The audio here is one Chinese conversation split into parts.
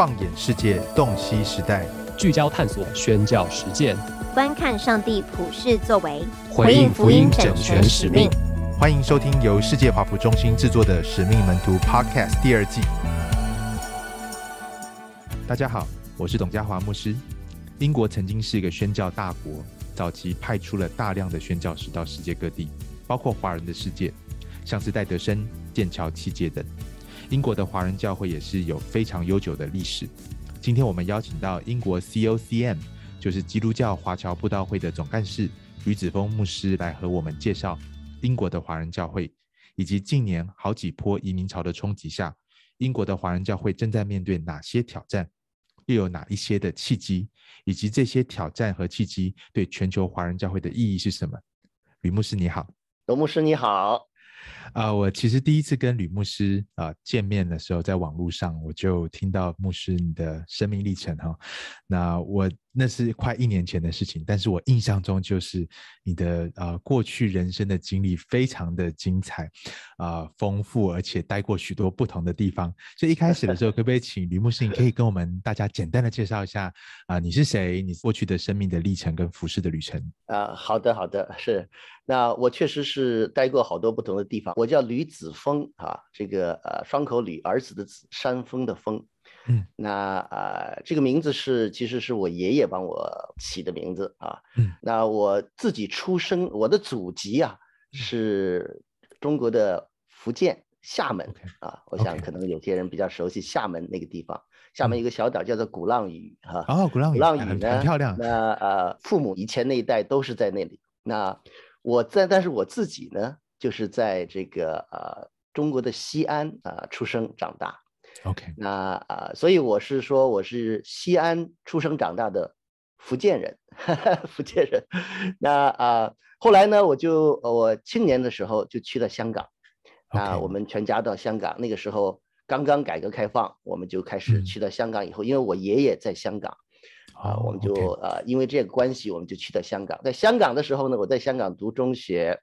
放眼世界，洞悉时代，聚焦探索，宣教实践，观看上帝普世作为，回应福音整全使命。欢迎收听由世界华福中心制作的《使命门徒》Podcast 第二季。大家好，我是董家华牧师。英国曾经是一个宣教大国，早期派出了大量的宣教士到世界各地，包括华人的世界，像是戴德生、剑桥七杰等。英国的华人教会也是有非常悠久的历史。今天我们邀请到英国 COCM，就是基督教华侨布道会的总干事于子峰牧师来和我们介绍英国的华人教会，以及近年好几波移民潮的冲击下，英国的华人教会正在面对哪些挑战，又有哪一些的契机，以及这些挑战和契机对全球华人教会的意义是什么？吕牧师你好，罗牧师你好。啊，我其实第一次跟吕牧师啊见面的时候，在网络上我就听到牧师你的生命历程哈，那我那是快一年前的事情，但是我印象中就是你的啊过去人生的经历非常的精彩啊丰富，而且待过许多不同的地方。所以一开始的时候，可不可以请吕牧师，你可以跟我们大家简单的介绍一下啊你是谁，你过去的生命的历程跟服饰的旅程？啊，好的，好的，是，那我确实是待过好多不同的地方。我叫吕子峰啊，这个呃，双口吕，儿子的子，山峰的峰。嗯，那呃这个名字是其实是我爷爷帮我起的名字啊。嗯，那我自己出生，我的祖籍啊是中国的福建厦门啊。我想可能有些人比较熟悉厦门那个地方。厦门一个小岛叫做鼓浪屿哈。哦，鼓浪屿，鼓浪屿很漂亮。那呃父母以前那一代都是在那里。那我在，但是我自己呢？就是在这个呃中国的西安啊出生长大，OK，那啊，所以我是说我是西安出生长大的福建人，福建人，那啊，后来呢我就我青年的时候就去了香港，那我们全家到香港，那个时候刚刚改革开放，我们就开始去到香港以后，因为我爷爷在香港，啊，我们就呃，因为这个关系我们就去到香港，在香港的时候呢，我在香港读中学。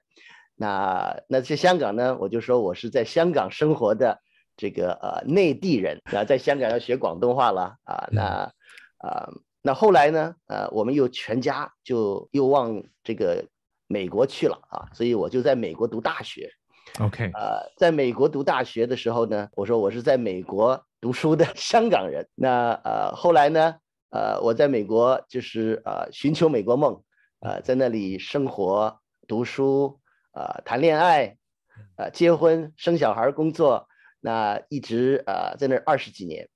那那在香港呢，我就说我是在香港生活的这个呃内地人啊，在香港要学广东话了啊，那啊那后来呢，呃我们又全家就又往这个美国去了啊，所以我就在美国读大学。OK，呃，在美国读大学的时候呢，我说我是在美国读书的 香港人。那呃后来呢，呃我在美国就是呃寻求美国梦，呃在那里生活读书。啊，谈恋爱，啊，结婚，生小孩，工作，那一直啊在那二十几年，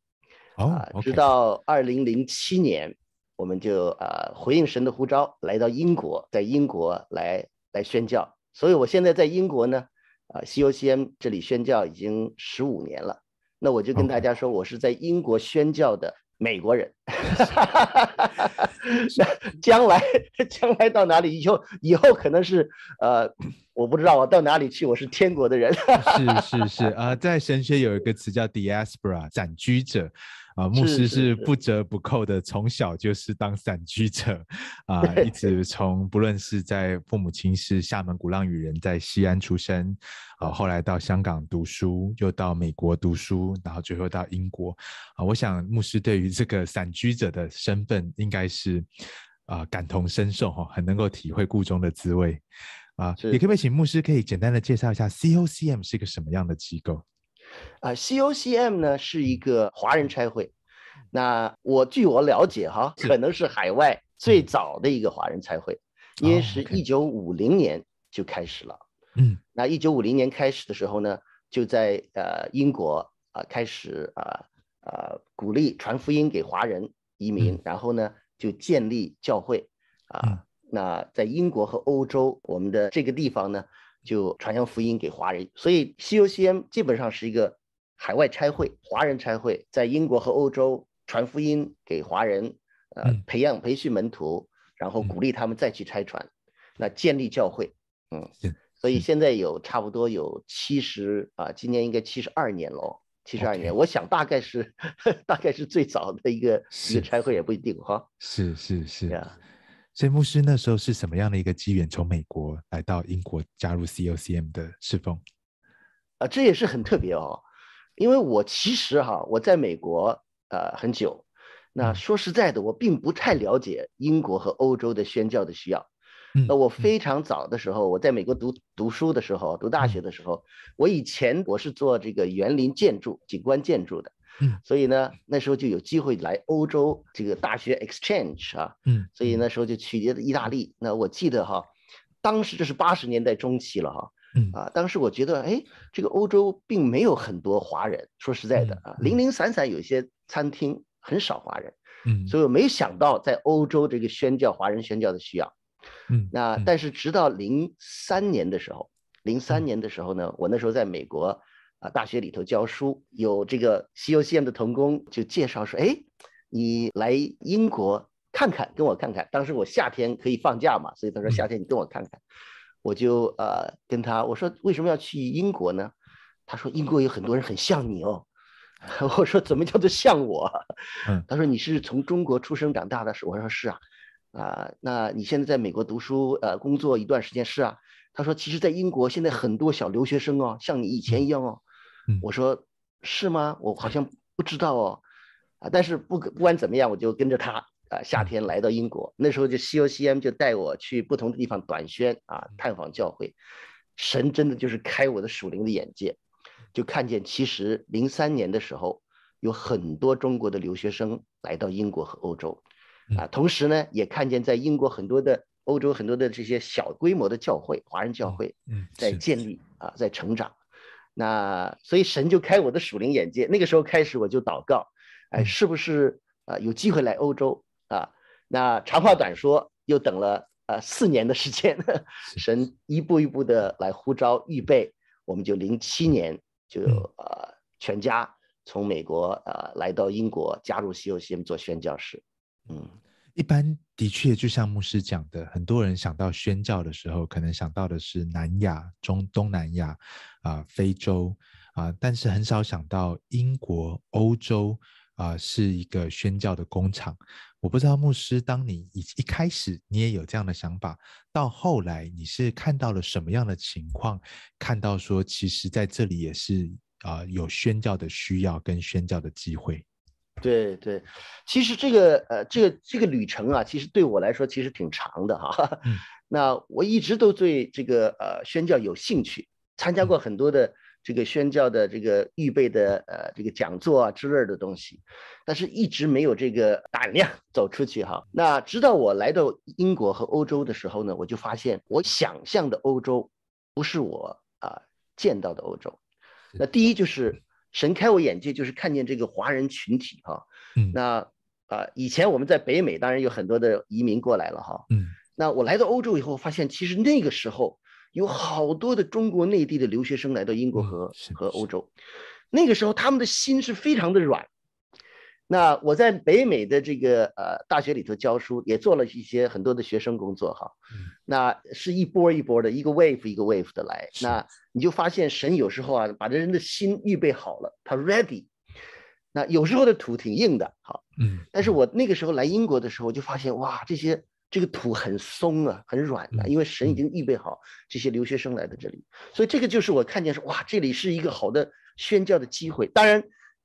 啊，直到二零零七年，我们就啊回应神的呼召，来到英国，在英国来来宣教。所以，我现在在英国呢，啊，西欧 C M 这里宣教已经十五年了。那我就跟大家说，我是在英国宣教的。美国人，那将来 将来到哪里？以后以后可能是呃，我不知道我到哪里去？我是天国的人。是是是啊，在神学有一个词叫 diaspora，暂居者。啊，牧师是不折不扣的，从小就是当散居者，啊，一直从不论是在父母亲是厦门鼓浪屿人，在西安出生，啊，后来到香港读书，又到美国读书，然后最后到英国，啊，我想牧师对于这个散居者的身份，应该是啊感同身受哈，很能够体会故中的滋味，啊，也可不可以请牧师可以简单的介绍一下 COCM 是一个什么样的机构？啊，COCM 呢是一个华人差会，那我据我了解哈，可能是海外最早的一个华人差会，因为是一九五零年就开始了。嗯，那一九五零年开始的时候呢，就在呃英国啊开始啊呃鼓励传福音给华人移民，然后呢就建立教会啊。那在英国和欧洲，我们的这个地方呢。就传扬福音给华人，所以西游西恩基本上是一个海外差会，华人差会在英国和欧洲传福音给华人，呃，培养培训门徒，然后鼓励他们再去拆船，那建立教会，嗯，所以现在有差不多有七十啊，今年应该七十二年喽，七十二年，我想大概是 大概是最早的一个一个差会也不一定哈，是是是，啊。所以牧师那时候是什么样的一个机缘，从美国来到英国加入 COCM 的侍奉？啊，这也是很特别哦，因为我其实哈我在美国呃很久，那说实在的，我并不太了解英国和欧洲的宣教的需要。那我非常早的时候，我在美国读读书的时候，读大学的时候，我以前我是做这个园林建筑、景观建筑的。嗯，所以呢，那时候就有机会来欧洲这个大学 exchange 啊，嗯，所以那时候就去了意大利。那我记得哈，当时这是八十年代中期了哈，嗯啊，当时我觉得哎，这个欧洲并没有很多华人，说实在的啊，零零散散有些餐厅很少华人，嗯，所以我没想到在欧洲这个宣教华人宣教的需要，嗯，那但是直到零三年的时候，零三年的时候呢，我那时候在美国。啊，大学里头教书有这个西游记的童工就介绍说，哎，你来英国看看，跟我看看。当时我夏天可以放假嘛，所以他说夏天你跟我看看，我就呃跟他我说为什么要去英国呢？他说英国有很多人很像你哦。我说怎么叫做像我？他说你是从中国出生长大的，我说是啊，啊，那你现在在美国读书呃工作一段时间是啊。他说其实，在英国现在很多小留学生哦，像你以前一样哦。我说是吗？我好像不知道哦，啊！但是不不管怎么样，我就跟着他啊，夏天来到英国，那时候就西游西恩就带我去不同的地方短宣啊，探访教会，神真的就是开我的属灵的眼界，就看见其实零三年的时候，有很多中国的留学生来到英国和欧洲，啊，同时呢也看见在英国很多的欧洲很多的这些小规模的教会，华人教会，在建立啊，在成长。那所以神就开我的属灵眼界，那个时候开始我就祷告，哎，是不是啊有机会来欧洲啊？那长话短说，又等了呃四年的时间，神一步一步的来呼召预备，我们就零七年就呃全家从美国呃来到英国，加入西游心做宣教士，嗯。一般的确，就像牧师讲的，很多人想到宣教的时候，可能想到的是南亚、中东南亚啊、非洲啊，但是很少想到英国、欧洲啊是一个宣教的工厂。我不知道牧师，当你一一开始你也有这样的想法，到后来你是看到了什么样的情况？看到说，其实在这里也是啊有宣教的需要跟宣教的机会。对对，其实这个呃，这个这个旅程啊，其实对我来说其实挺长的哈。那我一直都对这个呃宣教有兴趣，参加过很多的这个宣教的这个预备的呃这个讲座啊之类的东西，但是一直没有这个胆量走出去哈。那直到我来到英国和欧洲的时候呢，我就发现我想象的欧洲，不是我啊见到的欧洲。那第一就是。神开我眼界，就是看见这个华人群体哈，嗯，那啊，以前我们在北美，当然有很多的移民过来了哈，嗯，那我来到欧洲以后，发现其实那个时候有好多的中国内地的留学生来到英国和和欧洲，那个时候他们的心是非常的软。那我在北美的这个呃大学里头教书，也做了一些很多的学生工作。嗯、那是一波一波的，一个 wave 一个 wave 的来。那你就发现神有时候啊，把这人的心预备好了，他 ready。那有时候的土挺硬的，好，嗯。但是我那个时候来英国的时候，就发现哇，这些这个土很松啊，很软的，因为神已经预备好这些留学生来到这里。所以这个就是我看见说，哇，这里是一个好的宣教的机会。当然。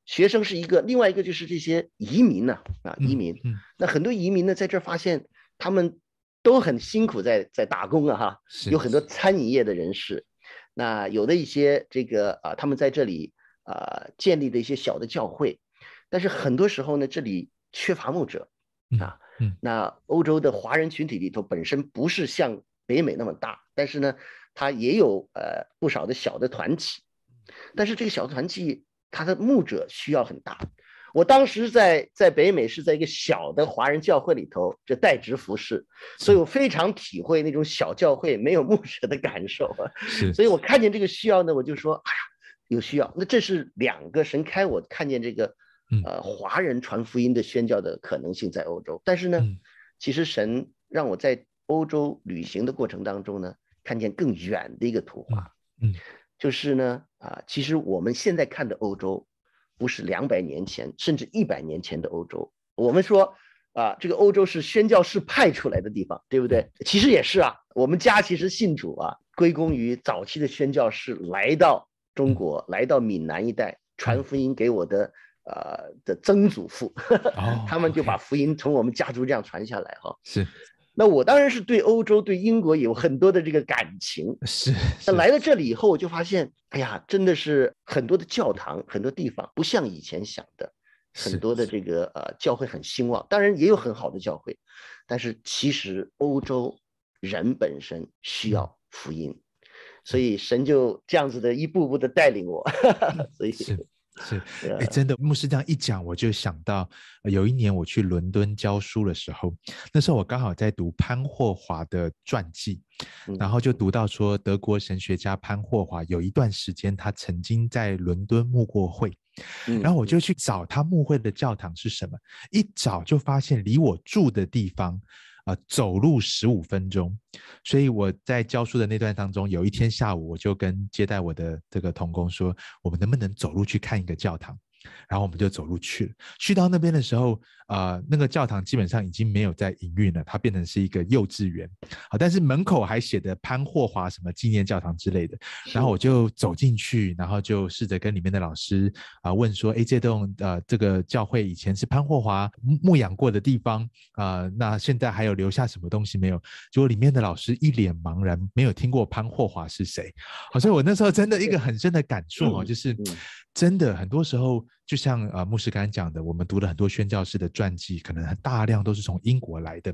学生是一个，另外一个就是这些移民呢，啊，移民，嗯，那很多移民呢，在这儿发现他们都很辛苦，在在打工啊，哈，有很多餐饮业的人士，那有的一些这个啊，他们在这里啊建立的一些小的教会，但是很多时候呢，这里缺乏牧者，啊，嗯，那欧洲的华人群体里头本身不是像北美那么大，但是呢，他也有呃不少的小的团体，但是这个小团体。他的牧者需要很大。我当时在在北美是在一个小的华人教会里头，就代职服侍，所以我非常体会那种小教会没有牧者的感受。所以我看见这个需要呢，我就说，哎呀，有需要。那这是两个神开我看见这个，呃，华人传福音的宣教的可能性在欧洲。但是呢，其实神让我在欧洲旅行的过程当中呢，看见更远的一个图画。嗯。就是呢，啊，其实我们现在看的欧洲，不是两百年前甚至一百年前的欧洲。我们说，啊，这个欧洲是宣教士派出来的地方，对不对？其实也是啊，我们家其实信主啊，归功于早期的宣教士来到中国，来到闽南一带传福音给我的，呃的曾祖父，他们就把福音从我们家族这样传下来，哈。是。那我当然是对欧洲、对英国有很多的这个感情，是。但来到这里以后，我就发现，哎呀，真的是很多的教堂、很多地方不像以前想的，很多的这个呃教会很兴旺，当然也有很好的教会，但是其实欧洲人本身需要福音，所以神就这样子的一步步的带领我，所以。是，哎，真的，牧师这样一讲，我就想到，有一年我去伦敦教书的时候，那时候我刚好在读潘霍华的传记，然后就读到说德国神学家潘霍华有一段时间他曾经在伦敦牧过会，然后我就去找他牧会的教堂是什么，一找就发现离我住的地方。啊，走路十五分钟，所以我在教书的那段当中，有一天下午，我就跟接待我的这个童工说，我们能不能走路去看一个教堂？然后我们就走路去了。去到那边的时候，呃，那个教堂基本上已经没有在营运了，它变成是一个幼稚园。好，但是门口还写的潘霍华什么纪念教堂之类的。然后我就走进去，然后就试着跟里面的老师啊问说：“哎，这栋呃这个教会以前是潘霍华牧养过的地方啊，那现在还有留下什么东西没有？”结果里面的老师一脸茫然，没有听过潘霍华是谁。好，所以我那时候真的一个很深的感触哦，就是。真的，很多时候就像啊，牧师刚刚讲的，我们读了很多宣教师的传记，可能大量都是从英国来的。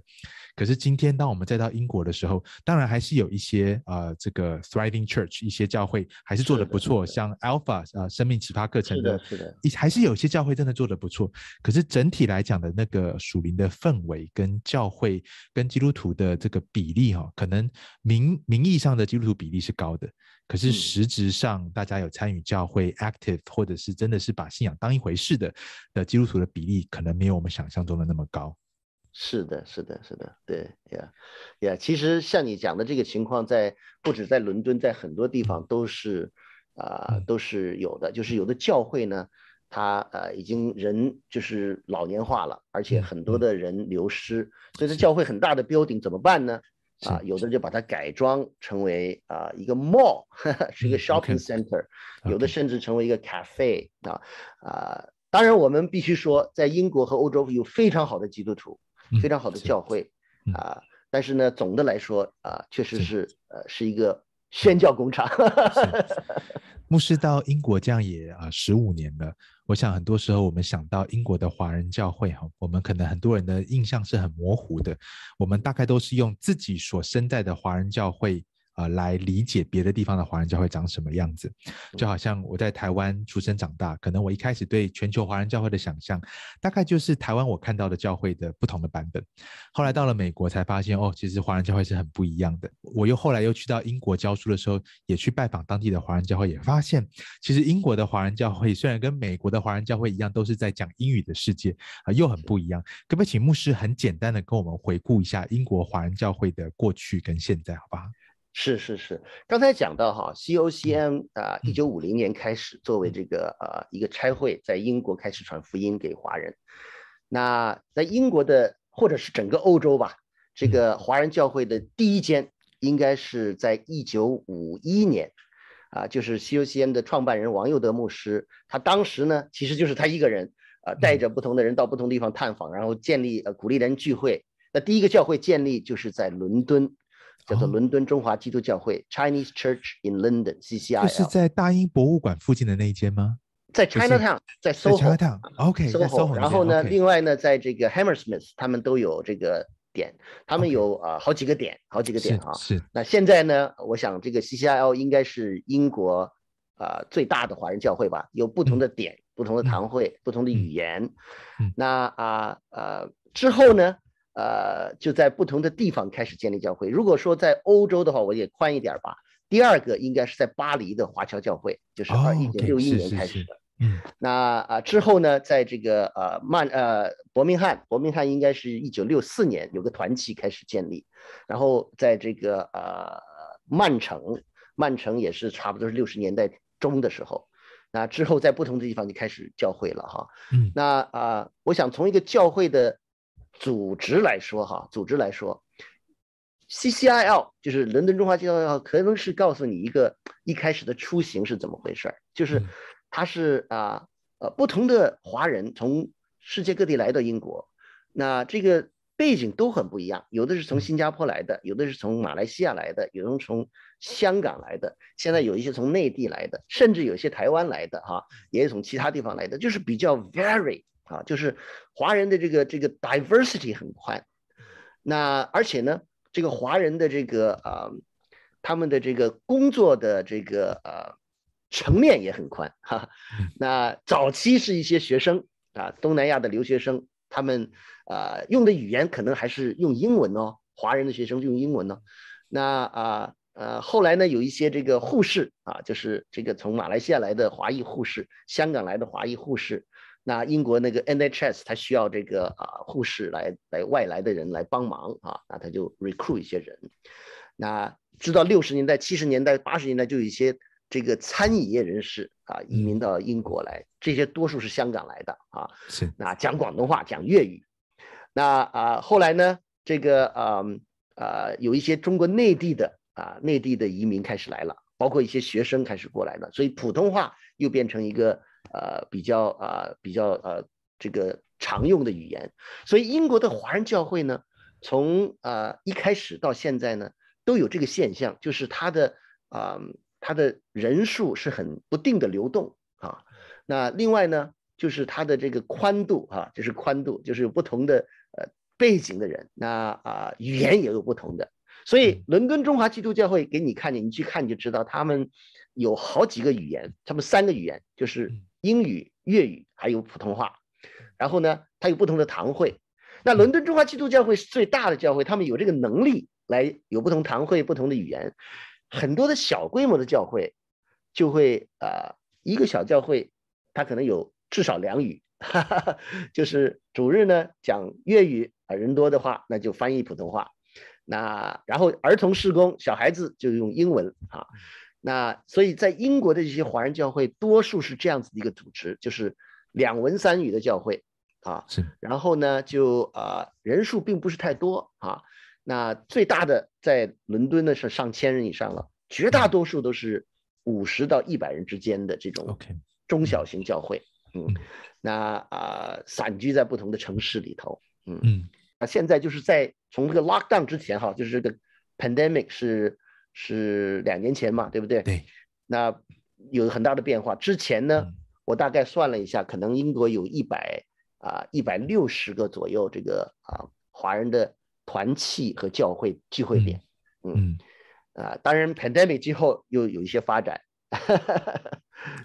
可是今天，当我们再到英国的时候，当然还是有一些啊，这个 thriving church 一些教会还是做的不错，像 Alpha 啊，生命奇葩课程的，还是有些教会真的做的不错。可是整体来讲的那个属灵的氛围跟教会跟基督徒的这个比例哈，可能名名义上的基督徒比例是高的。可是实质上，大家有参与教会 active，或者是真的是把信仰当一回事的的基督徒的比例，可能没有我们想象中的那么高。是的，是的，是的，对，呀，呀，其实像你讲的这个情况，在不止在伦敦，在很多地方都是啊，都是有的。就是有的教会呢，它呃已经人就是老年化了，而且很多的人流失，所以这教会很大的标顶怎么办呢？啊，有的就把它改装成为啊一个 mall，是一个 shopping center，有的甚至成为一个 cafe 啊啊，当然我们必须说，在英国和欧洲有非常好的基督徒，非常好的教会啊，但是呢，总的来说啊，确实是呃是一个。宣教工厂，牧师到英国这样也啊十五年了。我想很多时候我们想到英国的华人教会哈，我们可能很多人的印象是很模糊的。我们大概都是用自己所身在的华人教会。啊，来理解别的地方的华人教会长什么样子，就好像我在台湾出生长大，可能我一开始对全球华人教会的想象，大概就是台湾我看到的教会的不同的版本。后来到了美国才发现，哦，其实华人教会是很不一样的。我又后来又去到英国教书的时候，也去拜访当地的华人教会，也发现其实英国的华人教会虽然跟美国的华人教会一样，都是在讲英语的世界啊，又很不一样。可不可以请牧师很简单的跟我们回顾一下英国华人教会的过去跟现在，好吧？是是是，刚才讲到哈，COCM 啊，一九五零年开始作为这个呃一个差会在英国开始传福音给华人。那在英国的或者是整个欧洲吧，这个华人教会的第一间应该是在一九五一年啊，就是 COCM 的创办人王佑德牧师，他当时呢其实就是他一个人呃，带着不同的人到不同地方探访，然后建立呃鼓励人聚会。那第一个教会建立就是在伦敦。叫做伦敦中华基督教会 Chinese Church in London CCL，就是在大英博物馆附近的那一间吗？在 Chinatown，在 Soho，OK，Soho。然后呢，另外呢，在这个 Hammersmith，他们都有这个点，他们有啊好几个点，好几个点啊。是。那现在呢，我想这个 CCL 应该是英国啊最大的华人教会吧？有不同的点，不同的堂会，不同的语言。那啊呃之后呢？呃，就在不同的地方开始建立教会。如果说在欧洲的话，我也宽一点吧。第二个应该是在巴黎的华侨教会，就是二一九六一年开始的。嗯，那啊之后呢，在这个呃曼呃伯明翰，伯明翰应该是一九六四年有个团契开始建立，然后在这个呃曼城，曼城也是差不多是六十年代中的时候。那之后在不同的地方就开始教会了哈。嗯，那啊，我想从一个教会的。组织来说哈，组织来说，CCIL 就是伦敦中华介绍也好，可能是告诉你一个一开始的出行是怎么回事儿，就是它是啊呃不同的华人从世界各地来到英国，那这个背景都很不一样，有的是从新加坡来的，有的是从马来西亚来的，有的从香港来的，现在有一些从内地来的，甚至有些台湾来的哈，也有从其他地方来的，就是比较 very。啊，就是华人的这个这个 diversity 很宽，那而且呢，这个华人的这个啊，他们的这个工作的这个呃层面也很宽哈。那早期是一些学生啊，东南亚的留学生，他们呃用的语言可能还是用英文哦，华人的学生用英文哦。那啊呃后来呢，有一些这个护士啊，就是这个从马来西亚来的华裔护士，香港来的华裔护士。那英国那个 NHS 它需要这个啊护士来来外来的人来帮忙啊，那他就 recruit 一些人。那直到六十年代、七十年代、八十年代，就有一些这个餐饮业人士啊移民到英国来，这些多数是香港来的啊，是那讲广东话、讲粤语。那啊后来呢，这个啊啊有一些中国内地的啊内地的移民开始来了，包括一些学生开始过来的，所以普通话又变成一个。呃，比较啊，比较呃，这个常用的语言，所以英国的华人教会呢，从呃一开始到现在呢，都有这个现象，就是它的啊，它的人数是很不定的流动啊。那另外呢，就是它的这个宽度啊，就是宽度，就是有不同的呃背景的人，那啊，语言也有不同的。所以伦敦中华基督教会给你看见，你去看你就知道，他们有好几个语言，他们三个语言就是。英语、粤语还有普通话，然后呢，它有不同的堂会。那伦敦中华基督教会是最大的教会，他们有这个能力来有不同堂会、不同的语言。很多的小规模的教会就会呃，一个小教会，它可能有至少两语，就是主日呢讲粤语啊，人多的话那就翻译普通话。那然后儿童施工，小孩子就用英文啊。那所以，在英国的这些华人教会，多数是这样子的一个组织，就是两文三语的教会啊。是。然后呢，就啊，人数并不是太多啊。那最大的在伦敦的是上千人以上了，绝大多数都是五十到一百人之间的这种中小型教会。嗯。那啊，散居在不同的城市里头。嗯嗯。那现在就是在从这个 lock down 之前哈，就是这个 pandemic 是。是两年前嘛，对不对？对。那有很大的变化。之前呢，我大概算了一下，可能英国有一百啊，一百六十个左右这个啊华人的团契和教会聚会点。嗯。啊，当然，pandemic 之后又有一些发展。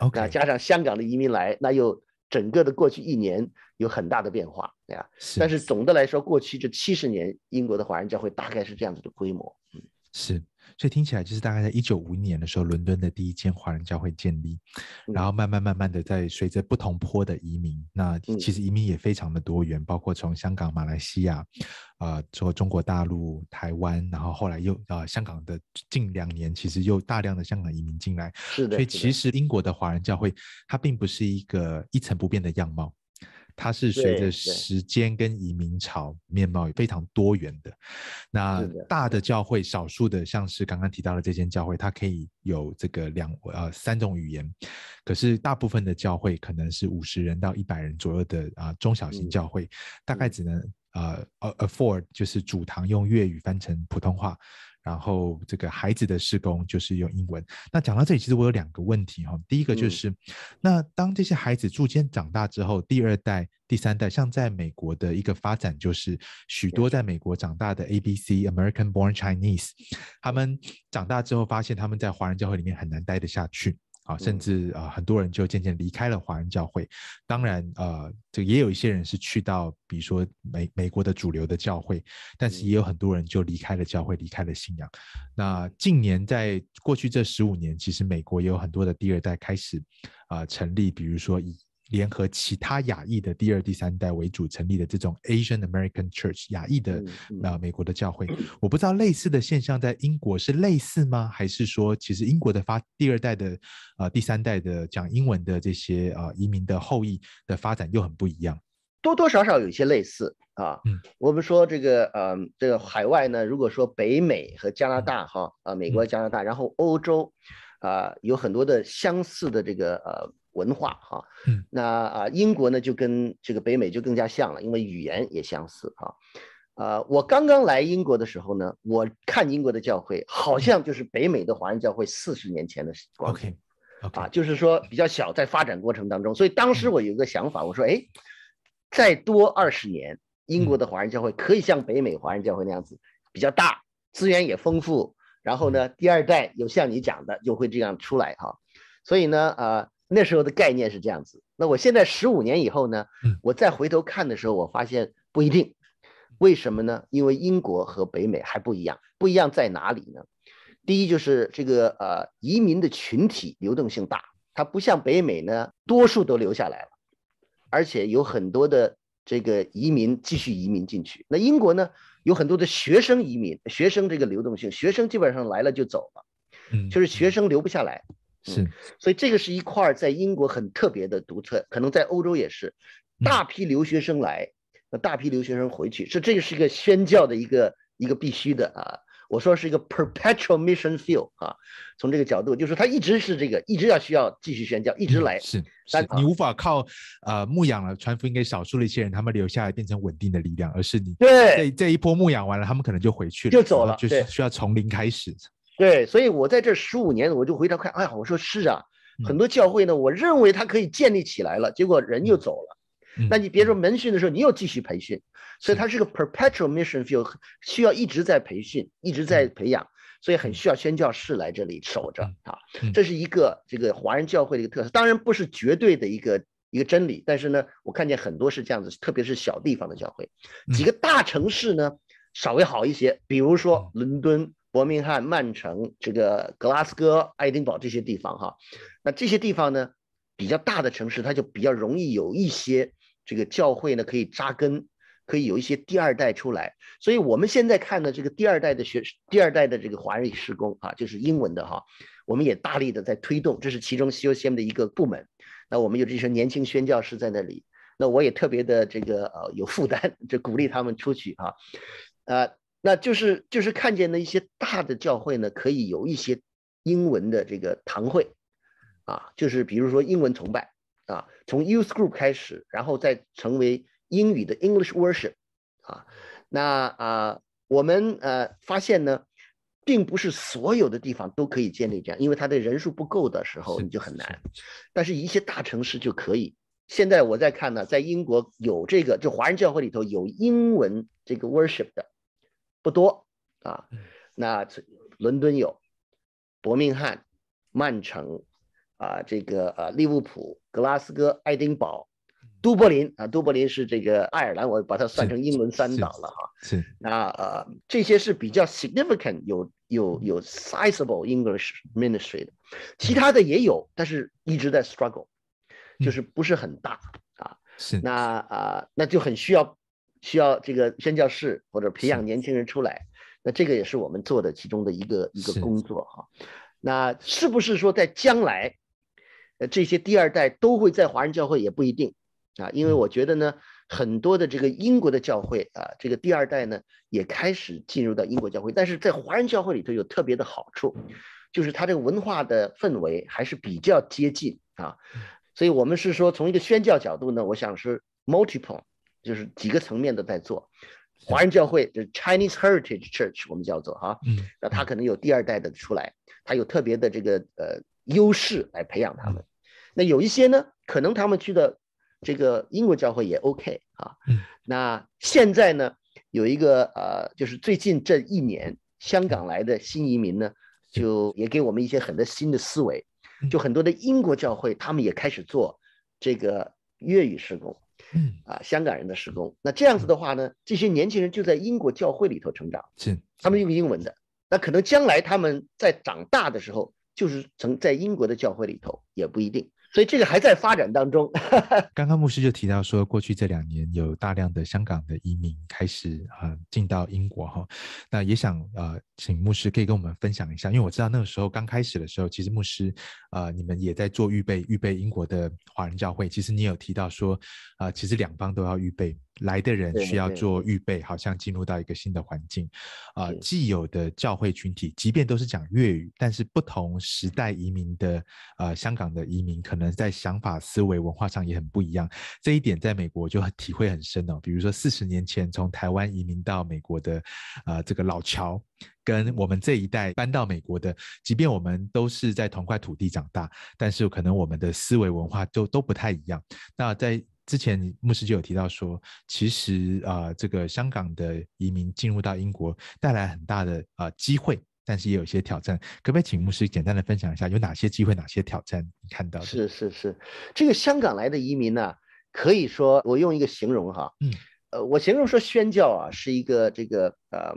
OK。那加上香港的移民来，那又整个的过去一年有很大的变化。对呀。但是总的来说，过去这七十年，英国的华人教会大概是这样子的规模。嗯，是。所以听起来就是大概在一九五一年的时候，伦敦的第一间华人教会建立，然后慢慢慢慢的在随着不同坡的移民，那其实移民也非常的多元，包括从香港、马来西亚，呃，之后中国大陆、台湾，然后后来又呃香港的近两年其实又大量的香港移民进来，是的。所以其实英国的华人教会它并不是一个一成不变的样貌。它是随着时间跟移民潮面貌非常多元的，那大的教会，少数的像是刚刚提到的这间教会，它可以有这个两呃三种语言，可是大部分的教会可能是五十人到一百人左右的啊中小型教会，大概只能呃 afford 就是主堂用粤语翻成普通话。然后这个孩子的施工就是用英文。那讲到这里，其实我有两个问题哈。第一个就是，那当这些孩子逐渐长大之后，第二代、第三代，像在美国的一个发展，就是许多在美国长大的 ABC（American-born Chinese），他们长大之后发现他们在华人教会里面很难待得下去。啊，甚至啊，很多人就渐渐离开了华人教会。当然，呃，这也有一些人是去到，比如说美美国的主流的教会，但是也有很多人就离开了教会，离开了信仰。那近年，在过去这十五年，其实美国也有很多的第二代开始啊成立，比如说以。联合其他亚裔的第二、第三代为主成立的这种 Asian American Church 亚裔的呃美国的教会，我不知道类似的现象在英国是类似吗？还是说其实英国的发第二代的呃第三代的讲英文的这些移民的后裔的发展又很不一样？多多少少有一些类似啊。嗯，我们说这个呃这个海外呢，如果说北美和加拿大哈啊美国、加拿大，然后欧洲啊有很多的相似的这个呃。文化哈，那啊，英国呢就跟这个北美就更加像了，因为语言也相似哈。啊，我刚刚来英国的时候呢，我看英国的教会好像就是北美的华人教会四十年前的光景啊，就是说比较小，在发展过程当中。所以当时我有一个想法，我说哎，再多二十年，英国的华人教会可以像北美华人教会那样子比较大，资源也丰富。然后呢，第二代有像你讲的，就会这样出来哈。所以呢，啊。那时候的概念是这样子，那我现在十五年以后呢？我再回头看的时候，我发现不一定。为什么呢？因为英国和北美还不一样，不一样在哪里呢？第一就是这个呃移民的群体流动性大，它不像北美呢，多数都留下来了，而且有很多的这个移民继续移民进去。那英国呢，有很多的学生移民，学生这个流动性，学生基本上来了就走了，就是学生留不下来。是，所以这个是一块在英国很特别的、独特，可能在欧洲也是，大批留学生来，那大批留学生回去，是这个是一个宣教的一个一个必须的啊。我说是一个 perpetual mission field 啊，从这个角度，就是他一直是这个，一直要需要继续宣教，一直来。是是，你无法靠呃牧养了传福音给少数的一些人，他们留下来变成稳定的力量，而是你对这这一波牧养完了，他们可能就回去了，就走了，就是需要从零开始。对，所以我在这十五年，我就回头看，哎，呀，我说是啊，很多教会呢，我认为它可以建立起来了，结果人就走了。那你别说门训的时候，你又继续培训，所以它是个 perpetual mission field，需要一直在培训，一直在培养，所以很需要宣教士来这里守着啊。这是一个这个华人教会的一个特色，当然不是绝对的一个一个真理，但是呢，我看见很多是这样子，特别是小地方的教会，几个大城市呢稍微好一些，比如说伦敦。伯明翰、曼城、这个格拉斯哥、爱丁堡这些地方哈，那这些地方呢，比较大的城市，它就比较容易有一些这个教会呢可以扎根，可以有一些第二代出来。所以我们现在看的这个第二代的学，第二代的这个华人施工啊，就是英文的哈，我们也大力的在推动，这是其中西欧西盟的一个部门。那我们有这些年轻宣教师在那里，那我也特别的这个呃有负担，就鼓励他们出去啊，呃，那就是就是看见的一些大的教会呢，可以有一些英文的这个堂会啊，就是比如说英文崇拜啊，从 Youth Group 开始，然后再成为英语的 English Worship 啊。那啊，我们呃发现呢，并不是所有的地方都可以建立这样，因为它的人数不够的时候你就很难。但是一些大城市就可以。现在我在看呢，在英国有这个，就华人教会里头有英文这个 Worship 的。不多啊，那伦敦有，伯明翰、曼城啊，这个呃利物浦、格拉斯哥、爱丁堡、都柏林啊，都柏林是这个爱尔兰，我把它算成英伦三岛了啊。是。那呃，这些是比较 significant，有有有 sizeable English ministry 的，其他的也有，但是一直在 struggle，就是不是很大啊。是。那啊，那就很需要。需要这个宣教士或者培养年轻人出来，那这个也是我们做的其中的一个一个工作哈。那是不是说在将来，呃，这些第二代都会在华人教会也不一定啊？因为我觉得呢，很多的这个英国的教会啊，这个第二代呢也开始进入到英国教会，但是在华人教会里头有特别的好处，就是它这个文化的氛围还是比较接近啊。所以我们是说从一个宣教角度呢，我想是 multiple。就是几个层面的在做，华人教会就是 Chinese Heritage Church，我们叫做哈，那他可能有第二代的出来，他有特别的这个呃优势来培养他们。那有一些呢，可能他们去的这个英国教会也 OK 啊。那现在呢，有一个呃，就是最近这一年，香港来的新移民呢，就也给我们一些很多新的思维，就很多的英国教会他们也开始做这个粤语施工。嗯啊，香港人的施工，那这样子的话呢，这些年轻人就在英国教会里头成长，是他们用英文的，那可能将来他们在长大的时候，就是成在英国的教会里头也不一定。所以这个还在发展当中。刚刚牧师就提到说，过去这两年有大量的香港的移民开始啊进到英国哈，那也想呃请牧师可以跟我们分享一下，因为我知道那个时候刚开始的时候，其实牧师啊你们也在做预备，预备英国的华人教会。其实你有提到说啊，其实两方都要预备。来的人需要做预备，好像进入到一个新的环境。啊，既有的教会群体，即便都是讲粤语，但是不同时代移民的呃香港的移民，可能在想法、思维、文化上也很不一样。这一点在美国就体会很深哦。比如说，四十年前从台湾移民到美国的呃这个老乔，跟我们这一代搬到美国的，即便我们都是在同块土地长大，但是可能我们的思维文化就都不太一样。那在之前牧师就有提到说，其实啊，这个香港的移民进入到英国带来很大的啊机会，但是也有一些挑战。可不可以请牧师简单的分享一下，有哪些机会，哪些挑战你看到？是是是，这个香港来的移民呢，可以说我用一个形容哈，嗯，呃，我形容说宣教啊是一个这个呃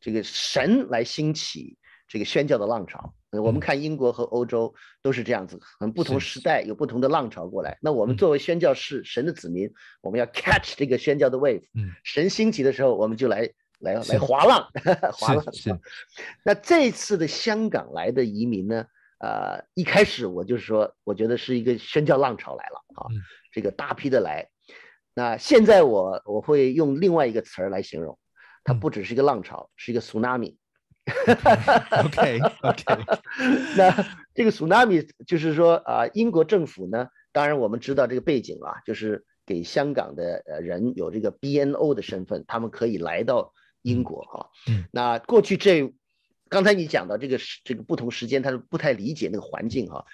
这个神来兴起这个宣教的浪潮。我们看英国和欧洲都是这样子，很不同时代有不同的浪潮过来。那我们作为宣教士、神的子民，我们要 catch 这个宣教的 wave。嗯。神兴起的时候，我们就来来来划浪，划 浪。是那这次的香港来的移民呢？呃，一开始我就是说，我觉得是一个宣教浪潮来了啊，这个大批的来。那现在我我会用另外一个词儿来形容，它不只是一个浪潮，是一个 tsunami。OK OK，那这个 tsunami 就是说啊，英国政府呢，当然我们知道这个背景啊，就是给香港的人有这个 BNO 的身份，他们可以来到英国哈。那过去这刚才你讲到这个这个不同时间，他是不太理解那个环境哈。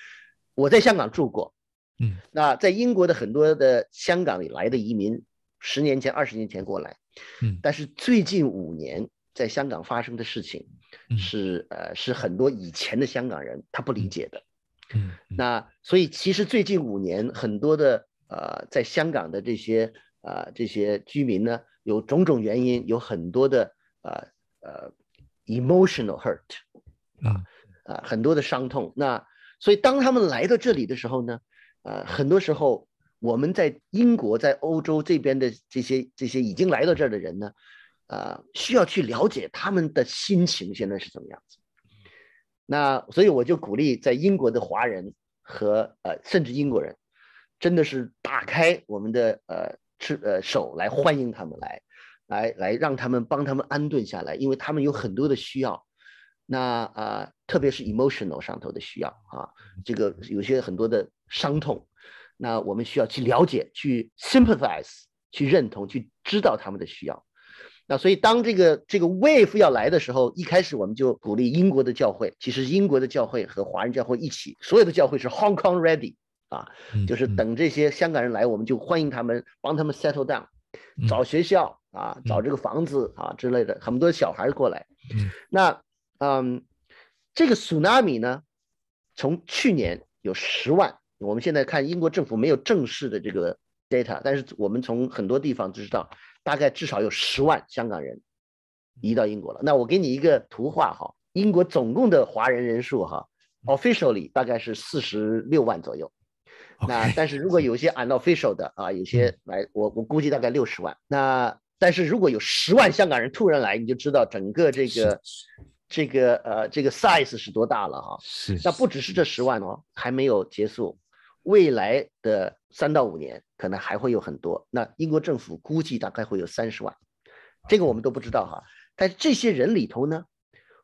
我在香港住过，嗯，那在英国的很多的香港里来的移民，十年前、二十年前过来，嗯，但是最近五年。在香港发生的事情，是呃是很多以前的香港人他不理解的。嗯，那所以其实最近五年很多的呃在香港的这些呃这些居民呢，有种种原因，有很多的呃呃 emotional hurt 啊呃、很多的伤痛。那所以当他们来到这里的时候呢，呃，很多时候我们在英国在欧洲这边的这些这些已经来到这儿的人呢。啊，需要去了解他们的心情现在是怎么样子。那所以我就鼓励在英国的华人和呃甚至英国人，真的是打开我们的呃吃呃手来欢迎他们来，来来让他们帮他们安顿下来，因为他们有很多的需要。那啊，特别是 emotional 上头的需要啊，这个有些很多的伤痛。那我们需要去了解，去 sympathize，去认同，去知道他们的需要。那所以，当这个这个 wave 要来的时候，一开始我们就鼓励英国的教会。其实英国的教会和华人教会一起，所有的教会是 Hong Kong ready 啊，就是等这些香港人来，我们就欢迎他们，帮他们 settle down，找学校啊，找这个房子啊之类的。很多小孩过来。那嗯，这个 tsunami 呢，从去年有十万，我们现在看英国政府没有正式的这个 data，但是我们从很多地方知道。大概至少有十万香港人，移到英国了。那我给你一个图画哈，英国总共的华人人数哈，officially 大概是四十六万左右。那但是如果有些 unofficial 的啊，有些来，我我估计大概六十万。那但是如果有十万香港人突然来，你就知道整个这个这个呃这个 size 是多大了哈。是。那不只是这十万哦，还没有结束。未来的三到五年可能还会有很多。那英国政府估计大概会有三十万，这个我们都不知道哈。但这些人里头呢，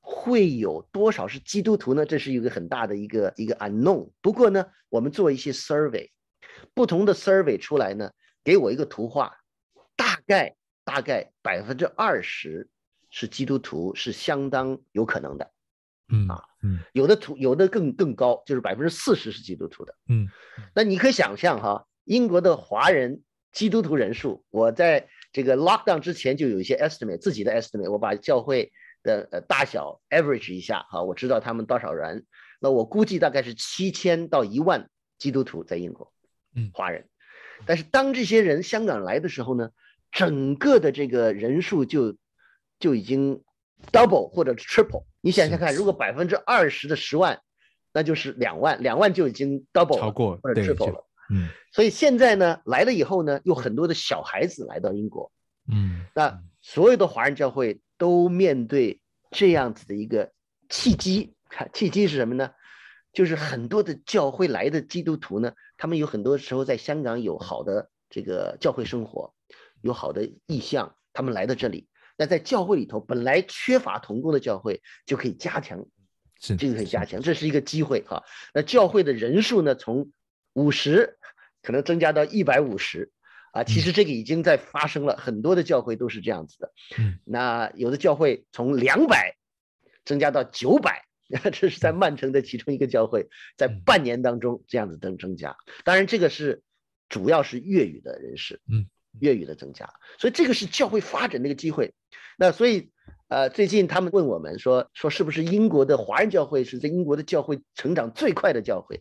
会有多少是基督徒呢？这是一个很大的一个一个 unknown。不过呢，我们做一些 survey，不同的 survey 出来呢，给我一个图画，大概大概百分之二十是基督徒，是相当有可能的。嗯啊，嗯，有的土，有的更更高，就是百分之四十是基督徒的。嗯，那你可以想象哈，英国的华人基督徒人数，我在这个 lockdown 之前就有一些 estimate，自己的 estimate，我把教会的呃大小 average 一下哈，我知道他们多少人，那我估计大概是七千到一万基督徒在英国，嗯，华人。但是当这些人香港来的时候呢，整个的这个人数就就已经。Double 或者 Triple，你想想看，如果百分之二十的十万，那就是两万，两万就已经 Double 超过或者 Triple 了。嗯，所以现在呢，来了以后呢，有很多的小孩子来到英国。嗯，那所有的华人教会都面对这样子的一个契机。契机是什么呢？就是很多的教会来的基督徒呢，他们有很多时候在香港有好的这个教会生活，有好的意向，他们来到这里。那在教会里头，本来缺乏同工的教会就可以加强，这个可以加强，这是一个机会哈。那教会的人数呢，从五十可能增加到一百五十，啊，其实这个已经在发生了，很多的教会都是这样子的。嗯，那有的教会从两百增加到九百，这是在曼城的其中一个教会，在半年当中这样子增增加。当然，这个是主要是粤语的人士。嗯。粤语的增加，所以这个是教会发展的一个机会。那所以，呃，最近他们问我们说，说是不是英国的华人教会是在英国的教会成长最快的教会？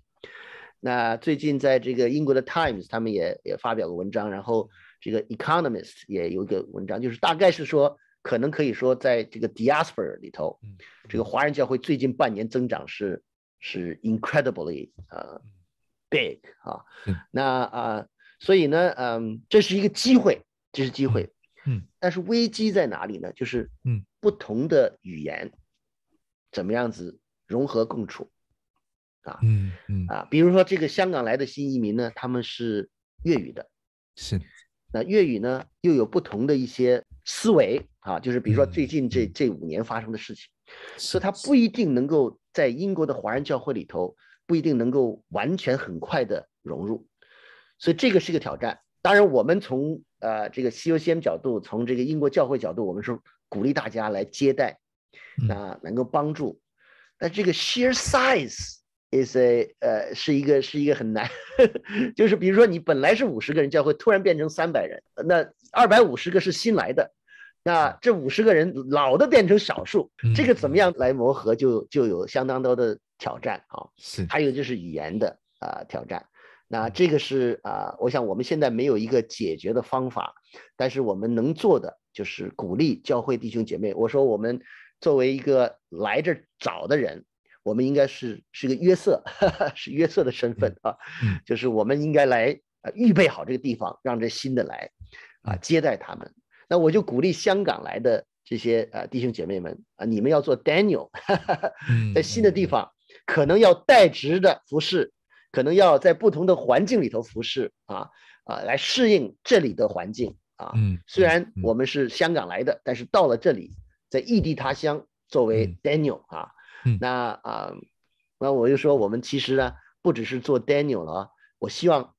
那最近在这个英国的 Times，他们也也发表过文章，然后这个 Economist 也有一个文章，就是大概是说，可能可以说在这个 diaspora 里头，这个华人教会最近半年增长是是 incredibly 呃 big 啊。那啊。所以呢，嗯，这是一个机会，这是机会，嗯，但是危机在哪里呢？就是，嗯，不同的语言怎么样子融合共处，啊，嗯嗯啊，比如说这个香港来的新移民呢，他们是粤语的，是那粤语呢又有不同的一些思维啊，就是比如说最近这这五年发生的事情，所以他不一定能够在英国的华人教会里头，不一定能够完全很快的融入。所以这个是个挑战。当然，我们从呃这个 c 西 c 先角度，从这个英国教会角度，我们是鼓励大家来接待，那能够帮助。但这个 sheer size is a 呃是一个是一个很难，就是比如说你本来是五十个人教会，突然变成三百人，那二百五十个是新来的，那这五十个人老的变成少数，这个怎么样来磨合，就就有相当多的挑战啊。是，还有就是语言的啊挑战。那这个是啊，我想我们现在没有一个解决的方法，但是我们能做的就是鼓励教会弟兄姐妹。我说我们作为一个来这儿找的人，我们应该是是个约瑟，是约瑟的身份啊，就是我们应该来啊预备好这个地方，让这新的来啊接待他们。那我就鼓励香港来的这些呃弟兄姐妹们啊，你们要做 Daniel，在新的地方可能要代职的服侍。可能要在不同的环境里头服侍啊啊，来适应这里的环境啊。嗯，虽然我们是香港来的，但是到了这里，在异地他乡，作为 Daniel 啊，那啊，那我就说，我们其实呢，不只是做 Daniel 了。我希望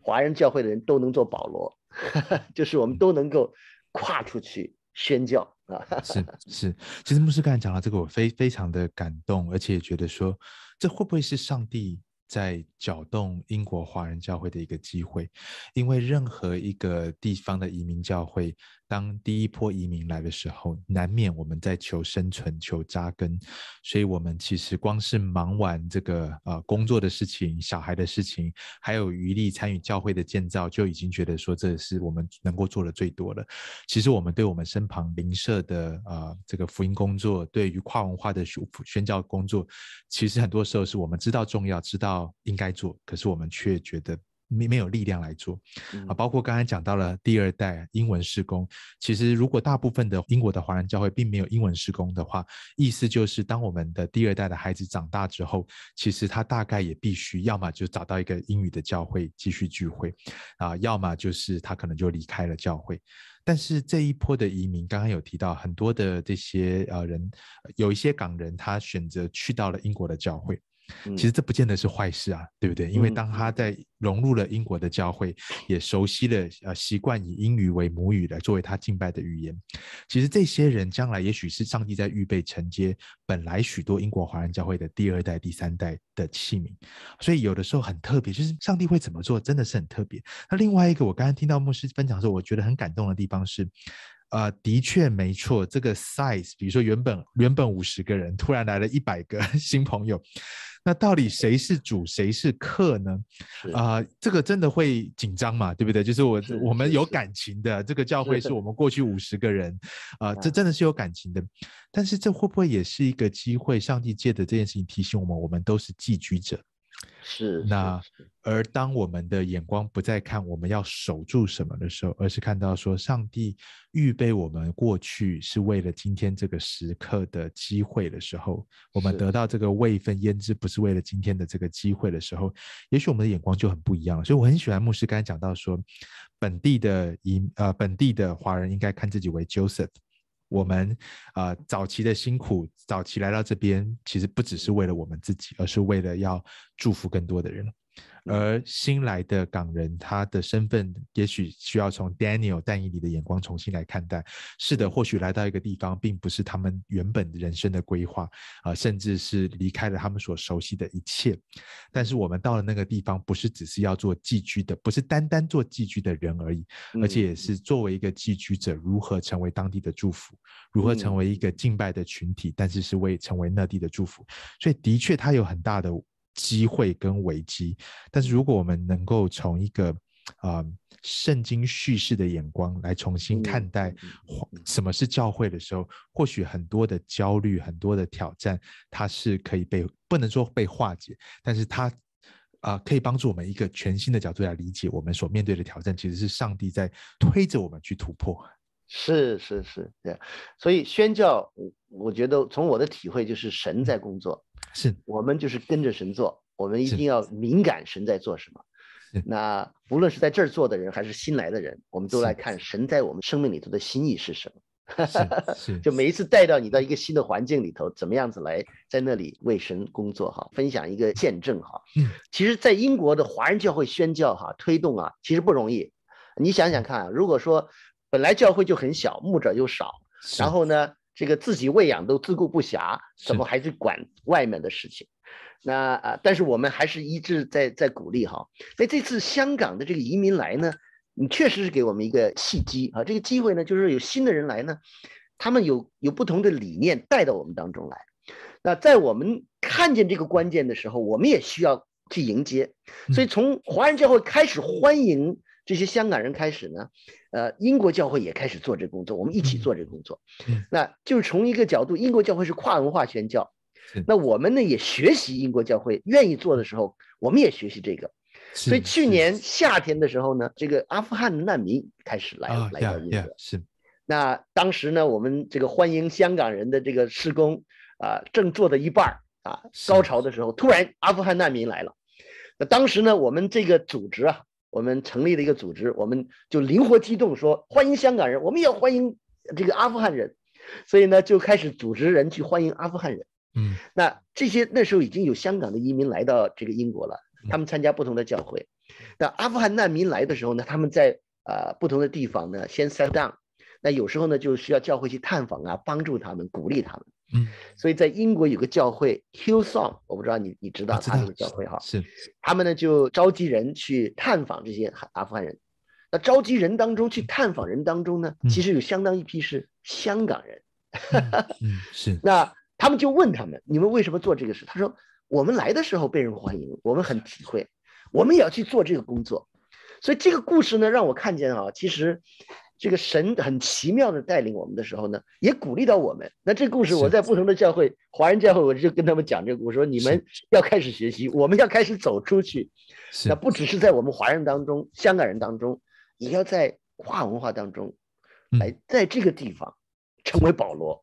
华人教会的人都能做保罗，就是我们都能够跨出去宣教啊。是是，其实牧师刚才讲到这个，我非非常的感动，而且觉得说，这会不会是上帝？在搅动英国华人教会的一个机会，因为任何一个地方的移民教会。当第一波移民来的时候，难免我们在求生存、求扎根，所以我们其实光是忙完这个呃工作的事情、小孩的事情，还有余力参与教会的建造，就已经觉得说这是我们能够做的最多了。其实我们对我们身旁邻舍的啊这个福音工作，对于跨文化的宣宣教工作，其实很多时候是我们知道重要、知道应该做，可是我们却觉得。没没有力量来做啊，包括刚才讲到了第二代英文施工，其实如果大部分的英国的华人教会并没有英文施工的话，意思就是当我们的第二代的孩子长大之后，其实他大概也必须要么就找到一个英语的教会继续聚会啊，要么就是他可能就离开了教会。但是这一波的移民，刚刚有提到很多的这些呃人，有一些港人他选择去到了英国的教会。其实这不见得是坏事啊，对不对？因为当他在融入了英国的教会，也熟悉了呃习惯以英语为母语的作为他敬拜的语言，其实这些人将来也许是上帝在预备承接本来许多英国华人教会的第二代、第三代的器皿。所以有的时候很特别，就是上帝会怎么做，真的是很特别。那另外一个，我刚刚听到牧师分享的时候，我觉得很感动的地方是，呃，的确没错，这个 size，比如说原本原本五十个人，突然来了一百个 新朋友。那到底谁是主，谁是客呢？啊，这个真的会紧张嘛，对不对？就是我我们有感情的这个教会，是我们过去五十个人，啊，这真的是有感情的。但是这会不会也是一个机会？上帝借的这件事情提醒我们，我们都是寄居者。是那，而当我们的眼光不再看我们要守住什么的时候，而是看到说上帝预备我们过去是为了今天这个时刻的机会的时候，我们得到这个位分焉知不是为了今天的这个机会的时候，也许我们的眼光就很不一样。了。所以我很喜欢牧师刚才讲到说，本地的移呃本地的华人应该看自己为 Joseph。我们啊，早期的辛苦，早期来到这边，其实不只是为了我们自己，而是为了要祝福更多的人。而新来的港人，他的身份也许需要从 Daniel、但以你的眼光重新来看待。是的，或许来到一个地方，并不是他们原本人生的规划啊，甚至是离开了他们所熟悉的一切。但是我们到了那个地方，不是只是要做寄居的，不是单单做寄居的人而已，而且也是作为一个寄居者，如何成为当地的祝福，如何成为一个敬拜的群体，但是是为成为那地的祝福。所以，的确，他有很大的。机会跟危机，但是如果我们能够从一个啊圣经叙事的眼光来重新看待什么是教会的时候，或许很多的焦虑、很多的挑战，它是可以被不能说被化解，但是它啊可以帮助我们一个全新的角度来理解我们所面对的挑战，其实是上帝在推着我们去突破。是是是，对，所以宣教，我我觉得从我的体会就是神在工作，是我们就是跟着神做，我们一定要敏感神在做什么。那无论是在这儿做的人还是新来的人，我们都来看神在我们生命里头的心意是什么。就每一次带到你到一个新的环境里头，怎么样子来在那里为神工作哈，分享一个见证哈。其实，在英国的华人教会宣教哈，推动啊，其实不容易。你想想看如果说。本来教会就很小，牧者又少，然后呢，这个自己喂养都自顾不暇，怎么还去管外面的事情？那啊，但是我们还是一直在在鼓励哈。那这次香港的这个移民来呢，你确实是给我们一个契机啊。这个机会呢，就是有新的人来呢，他们有有不同的理念带到我们当中来。那在我们看见这个关键的时候，我们也需要去迎接。所以从华人教会开始欢迎。这些香港人开始呢，呃，英国教会也开始做这工作，我们一起做这工作，那就是从一个角度，英国教会是跨文化宣教，那我们呢也学习英国教会，愿意做的时候，我们也学习这个，所以去年夏天的时候呢，这个阿富汗的难民开始来来到英国，是，那当时呢，我们这个欢迎香港人的这个施工啊，正做的一半儿啊，高潮的时候，突然阿富汗难民来了，那当时呢，我们这个组织啊。我们成立了一个组织，我们就灵活机动，说欢迎香港人，我们也要欢迎这个阿富汗人，所以呢，就开始组织人去欢迎阿富汗人。嗯，那这些那时候已经有香港的移民来到这个英国了，他们参加不同的教会。那阿富汗难民来的时候呢，他们在呃不同的地方呢先 set down，那有时候呢就需要教会去探访啊，帮助他们，鼓励他们。嗯，所以在英国有个教会 h i l l s o n g 我不知道你你知道他那个教会哈？是。他们呢就召集人去探访这些阿富汗人，那召集人当中去探访人当中呢，其实有相当一批是香港人。是。那他们就问他们，你们为什么做这个事？他说，我们来的时候被人欢迎，我们很体会，我们也要去做这个工作。所以这个故事呢，让我看见啊，其实。这个神很奇妙的带领我们的时候呢，也鼓励到我们。那这故事我在不同的教会，华人教会，我就跟他们讲这个故事，说你们要开始学习，我们要开始走出去。那不只是在我们华人当中、香港人当中，你要在跨文化当中来，在这个地方成为保罗，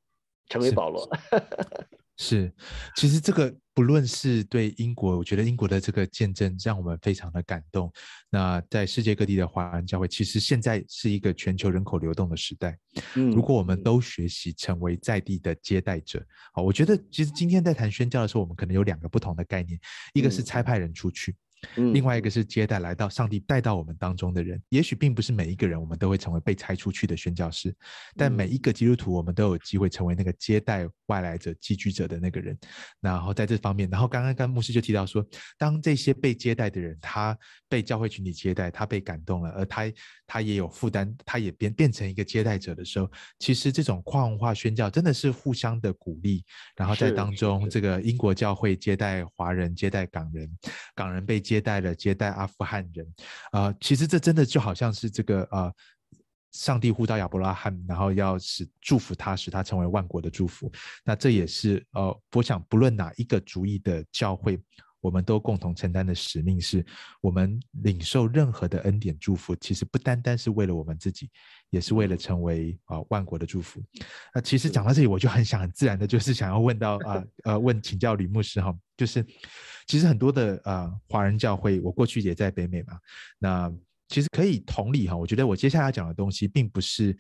成为保罗。是，其实这个。不论是对英国，我觉得英国的这个见证让我们非常的感动。那在世界各地的华人教会，其实现在是一个全球人口流动的时代。嗯，如果我们都学习成为在地的接待者，啊，我觉得其实今天在谈宣教的时候，我们可能有两个不同的概念，一个是差派人出去。另外一个是接待来到上帝带到我们当中的人，也许并不是每一个人我们都会成为被拆出去的宣教师，但每一个基督徒我们都有机会成为那个接待外来者、寄居者的那个人。然后在这方面，然后刚刚跟牧师就提到说，当这些被接待的人他被教会群体接待，他被感动了，而他他也有负担，他也变变成一个接待者的时候，其实这种跨文化宣教真的是互相的鼓励。然后在当中，这个英国教会接待华人，接待港人，港人被接。接待了接待阿富汗人，啊，其实这真的就好像是这个啊，上帝呼召亚伯拉罕，然后要使祝福他，使他成为万国的祝福。那这也是呃，我想不论哪一个主义的教会。我们都共同承担的使命是，我们领受任何的恩典祝福，其实不单单是为了我们自己，也是为了成为啊万国的祝福。啊，其实讲到这里，我就很想很自然的就是想要问到啊呃问请教李牧师哈，就是其实很多的啊华人教会，我过去也在北美嘛，那其实可以同理哈。我觉得我接下来讲的东西并不是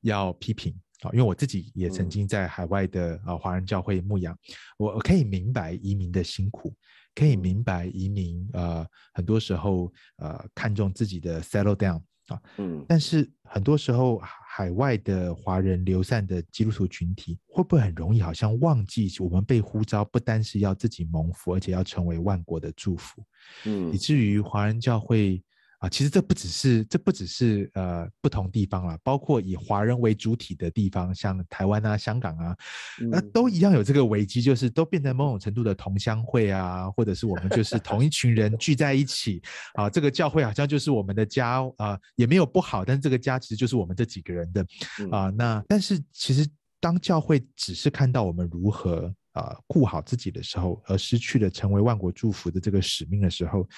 要批评啊，因为我自己也曾经在海外的啊华人教会牧养，我可以明白移民的辛苦。可以明白移民啊，很多时候呃看重自己的 settle down 啊，嗯，但是很多时候海外的华人流散的基督徒群体会不会很容易好像忘记我们被呼召不单是要自己蒙福，而且要成为万国的祝福，嗯，以至于华人教会。其实这不只是，这不只是呃不同地方啦，包括以华人为主体的地方，像台湾啊、香港啊，那都一样有这个危机，就是都变成某种程度的同乡会啊，或者是我们就是同一群人聚在一起啊，这个教会好像就是我们的家啊，也没有不好，但是这个家其实就是我们这几个人的啊。那但是其实当教会只是看到我们如何。啊，顾好自己的时候，而失去了成为万国祝福的这个使命的时候，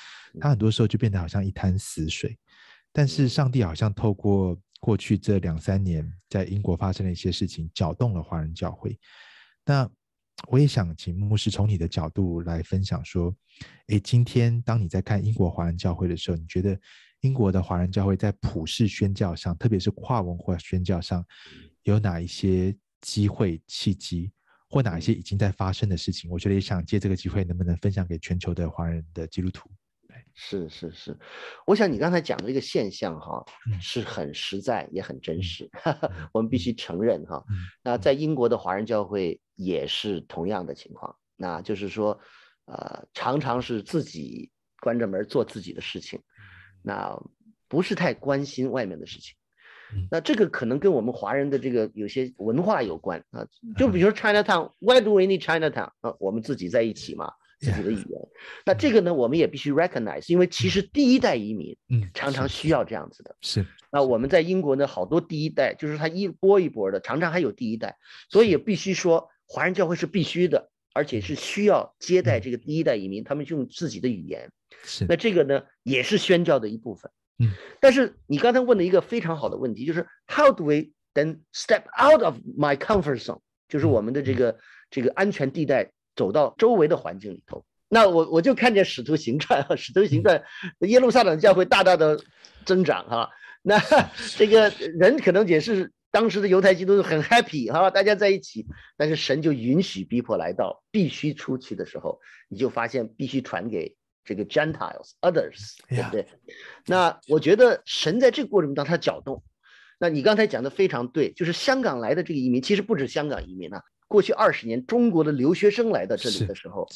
他很多时候就变得好像一潭死水。但是上帝好像透过过去这两三年在英国发生的一些事情，搅动了华人教会。那我也想请牧师从你的角度来分享说：，哎，今天当你在看英国华人教会的时候，你觉得英国的华人教会在普世宣教上，特别是跨文化宣教上，有哪一些机会契机？或哪一些已经在发生的事情，我觉得也想借这个机会，能不能分享给全球的华人的基督徒？是是是，我想你刚才讲的这个现象哈，是很实在也很真实，我们必须承认哈。那在英国的华人教会也是同样的情况，那就是说，呃，常常是自己关着门做自己的事情，那不是太关心外面的事情。那这个可能跟我们华人的这个有些文化有关啊，就比如说 Chinatown，why do we need Chinatown？啊，我们自己在一起嘛，自己的语言。那这个呢，我们也必须 recognize，因为其实第一代移民，嗯，常常需要这样子的。是。那我们在英国呢，好多第一代，就是他一波一波的，常常还有第一代，所以必须说，华人教会是必须的，而且是需要接待这个第一代移民，他们用自己的语言。是。那这个呢，也是宣教的一部分。嗯，但是你刚才问了一个非常好的问题，就是 How do we then step out of my comfort zone？就是我们的这个这个安全地带，走到周围的环境里头。那我我就看见使徒行传，使徒行传耶路撒冷教会大大的增长哈。那这个人可能也是当时的犹太基督很 happy 哈，大家在一起。但是神就允许逼迫来到，必须出去的时候，你就发现必须传给。这个 gentiles others，对不对？那我觉得神在这个过程当中他搅动。那你刚才讲的非常对，就是香港来的这个移民，其实不止香港移民啊。过去二十年，中国的留学生来到这里的时候，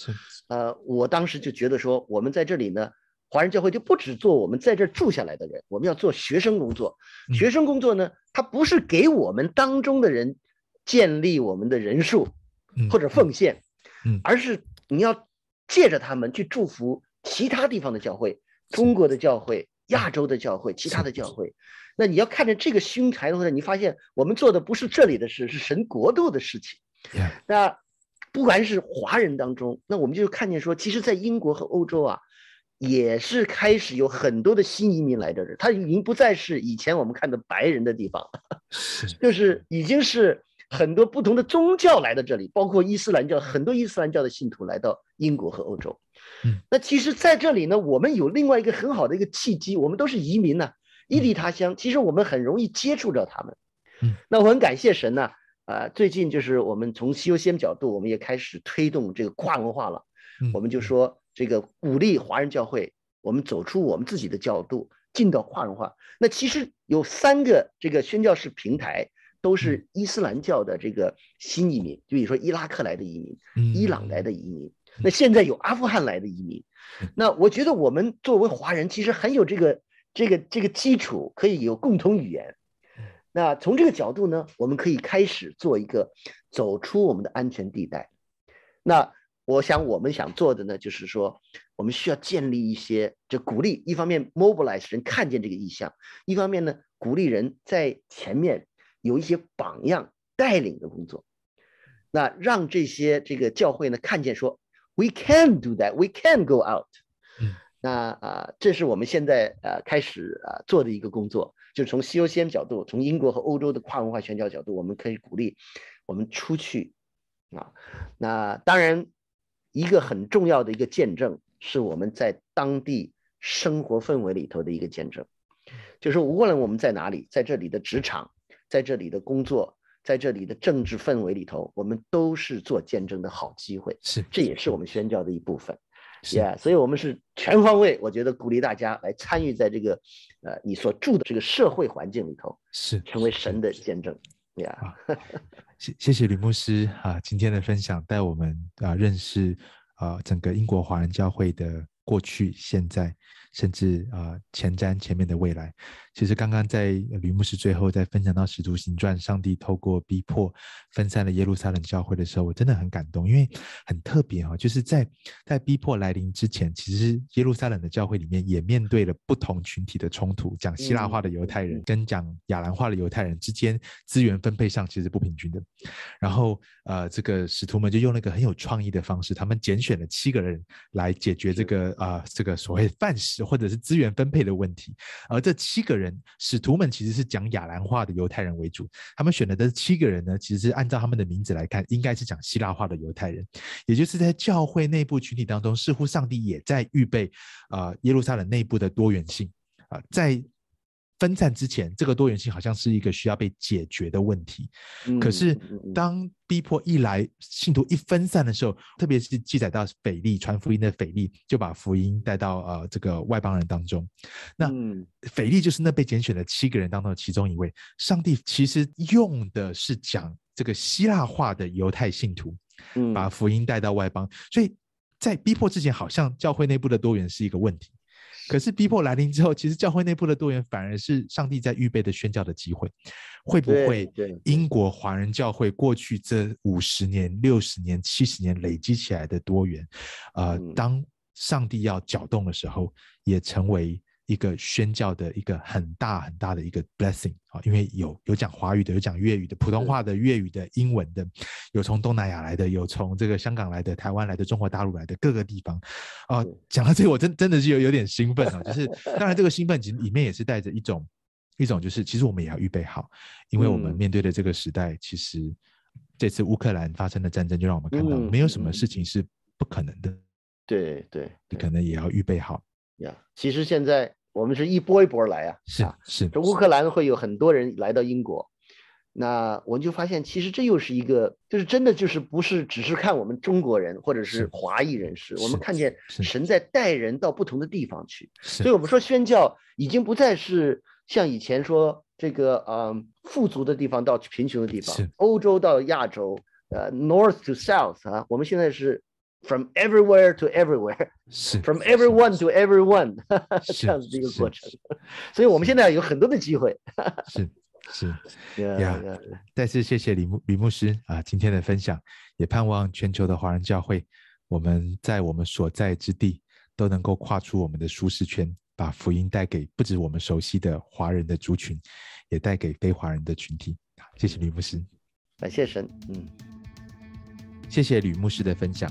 呃，我当时就觉得说，我们在这里呢，华人教会就不止做我们在这住下来的人，我们要做学生工作。学生工作呢，它不是给我们当中的人建立我们的人数或者奉献，而是你要借着他们去祝福。其他地方的教会，中国的教会，亚洲的教会，其他的教会，那你要看着这个凶财的话呢，你发现我们做的不是这里的事，是神国度的事情。那不管是华人当中，那我们就看见说，其实，在英国和欧洲啊，也是开始有很多的新移民来到这儿，他已经不再是以前我们看的白人的地方，就是已经是很多不同的宗教来到这里，包括伊斯兰教，很多伊斯兰教的信徒来到英国和欧洲。那其实，在这里呢，我们有另外一个很好的一个契机，我们都是移民呢，异地他乡，其实我们很容易接触着他们。嗯，那我很感谢神呢。啊，最近就是我们从修仙角度，我们也开始推动这个跨文化了。我们就说这个鼓励华人教会，我们走出我们自己的角度，进到跨文化。那其实有三个这个宣教士平台都是伊斯兰教的这个新移民，就比如说伊拉克来的移民，伊朗来的移民。那现在有阿富汗来的移民，那我觉得我们作为华人，其实很有这个这个这个基础，可以有共同语言。那从这个角度呢，我们可以开始做一个走出我们的安全地带。那我想我们想做的呢，就是说我们需要建立一些，就鼓励一方面 mobilize 人看见这个意向，一方面呢，鼓励人在前面有一些榜样带领的工作。那让这些这个教会呢，看见说。We can do that. We can go out. 那啊，这是我们现在呃开始啊做的一个工作，就是从修先角度，从英国和欧洲的跨文化宣教角度，我们可以鼓励我们出去啊。那当然，一个很重要的一个见证是我们在当地生活氛围里头的一个见证，就是无论我们在哪里，在这里的职场，在这里的工作。在这里的政治氛围里头，我们都是做见证的好机会，是，这也是我们宣教的一部分，是。所以，我们是全方位，我觉得鼓励大家来参与在这个，呃，你所住的这个社会环境里头，是，成为神的见证，呀。谢谢谢吕牧师啊，今天的分享带我们啊认识，啊整个英国华人教会的过去现在。甚至啊，前瞻前面的未来。其实刚刚在吕牧师最后在分享到《使徒行传》，上帝透过逼迫分散了耶路撒冷教会的时候，我真的很感动，因为很特别哈，就是在在逼迫来临之前，其实耶路撒冷的教会里面也面对了不同群体的冲突，讲希腊话的犹太人跟讲亚兰话的犹太人之间资源分配上其实不平均的。然后呃，这个使徒们就用了一个很有创意的方式，他们拣选了七个人来解决这个啊这个所谓范式。或者是资源分配的问题，而这七个人，使徒们其实是讲亚兰话的犹太人为主，他们选的这七个人呢，其实是按照他们的名字来看，应该是讲希腊话的犹太人，也就是在教会内部群体当中，似乎上帝也在预备啊耶路撒冷内部的多元性啊，在。分散之前，这个多元性好像是一个需要被解决的问题。可是，当逼迫一来，信徒一分散的时候，特别是记载到腓力传福音的腓力，就把福音带到呃这个外邦人当中。那腓力就是那被拣选的七个人当中的其中一位。上帝其实用的是讲这个希腊化的犹太信徒，把福音带到外邦。所以在逼迫之前，好像教会内部的多元是一个问题。可是逼迫来临之后，其实教会内部的多元反而是上帝在预备的宣教的机会。会不会，英国华人教会过去这五十年、六十年、七十年累积起来的多元，呃，当上帝要搅动的时候，也成为。一个宣教的一个很大很大的一个 blessing 啊，因为有有讲华语的，有讲粤语的，普通话的，粤语的，英文的，有从东南亚来的，有从这个香港来的，台湾来的，中国大陆来的各个地方，哦，讲到这个，我真真的是有有点兴奋哦，就是 当然这个兴奋其实里面也是带着一种一种就是，其实我们也要预备好，因为我们面对的这个时代，其实这次乌克兰发生的战争就让我们看到，没有什么事情是不可能的，对对，你可能也要预备好。呀，其实现在我们是一波一波来啊，是啊是。这乌克兰会有很多人来到英国，那我们就发现，其实这又是一个，就是真的就是不是只是看我们中国人或者是华裔人士，我们看见神在带人到不同的地方去，所以我们说宣教已经不再是像以前说这个嗯富足的地方到贫穷的地方，是欧洲到亚洲，呃，North to South 啊，我们现在是。From everywhere to everywhere，from everyone to everyone，这样子的一个过程，所以我们现在有很多的机会。是是，呀，再次谢谢李牧李牧师啊，今天的分享，也盼望全球的华人教会，我们在我们所在之地，都能够跨出我们的舒适圈，把福音带给不止我们熟悉的华人的族群，也带给非华人的群体。谢谢李牧师，感谢神，嗯，谢谢李牧师的分享。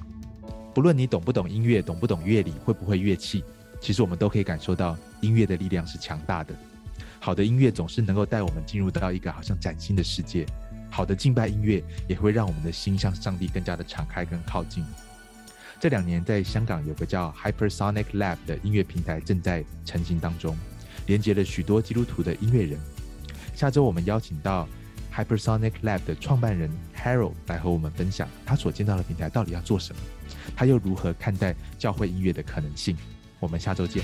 不论你懂不懂音乐，懂不懂乐理，会不会乐器，其实我们都可以感受到音乐的力量是强大的。好的音乐总是能够带我们进入到一个好像崭新的世界。好的敬拜音乐也会让我们的心向上帝更加的敞开，跟靠近。这两年在香港有个叫 Hypersonic Lab 的音乐平台正在成型当中，连接了许多基督徒的音乐人。下周我们邀请到。Hypersonic Lab 的创办人 Harold 来和我们分享他所见到的平台到底要做什么，他又如何看待教会音乐的可能性？我们下周见。